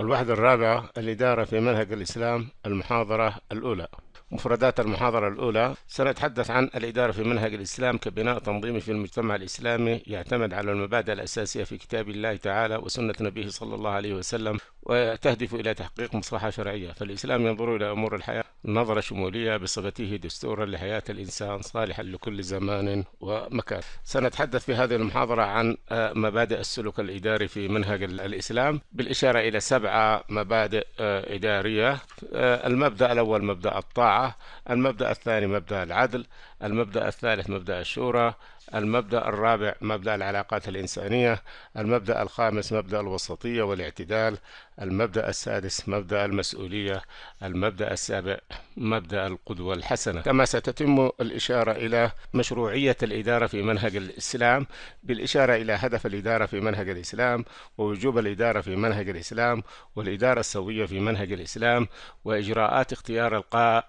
الوحدة الرابعة الإدارة في منهج الإسلام المحاضرة الأولى مفردات المحاضرة الأولى سنتحدث عن الإدارة في منهج الإسلام كبناء تنظيمي في المجتمع الإسلامي يعتمد على المبادئ الأساسية في كتاب الله تعالى وسنة نبيه صلى الله عليه وسلم وتهدف إلى تحقيق مصلحة شرعية فالإسلام ينظر إلى أمور الحياة نظرة شمولية بصفته دستورا لحياة الإنسان صالحا لكل زمان ومكان سنتحدث في هذه المحاضرة عن آه، مبادئ السلوك الإداري في منهج الإسلام بالإشارة إلى سبعة مبادئ آه، إدارية آه، المبدأ الأول مبدأ الطاعة المبدأ الثاني مبدأ العدل المبدأ الثالث مبدأ الشورى المبدأ الرابع مبدأ العلاقات الإنسانية المبدأ الخامس مبدأ الوسطية والاعتدال المبدأ السادس مبدأ المسؤولية المبدأ السابع مبدأ القدوة الحسنة كما ستتم الإشارة إلى مشروعية الإدارة في منهج الإسلام بالإشارة إلى هدف الإدارة في منهج الإسلام ووجوب الإدارة في منهج الإسلام والإدارة السوية في منهج الإسلام وإجراءات اختيار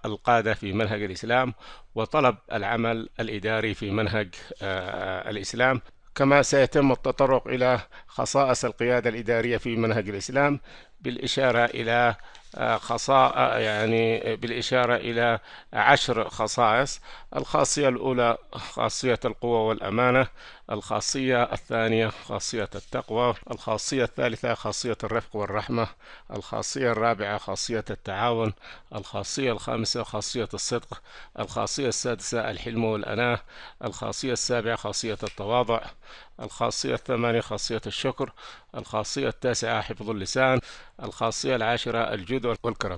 القادة في منهج الإسلام وطلب العمل الإداري في منهج آه، الإسلام كما سيتم التطرق إلى خصائص القيادة الإدارية في منهج الإسلام بالإشارة إلى آه، خصاء يعني بالإشارة إلى عشر خصائص الخاصية الأولى خاصية القوة والأمانة الخاصية الثانية خاصية التقوى الخاصية الثالثة خاصية الرفق والرحمة الخاصية الرابعة خاصية التعاون الخاصية الخامسة خاصية الصدق الخاصية السادسة الحلم والأناة الخاصية السابعة خاصية التواضع الخاصية الثامنة خاصية الشكر الشكر الخاصية التاسعة حفظ اللسان الخاصية العاشرة الجود والكرم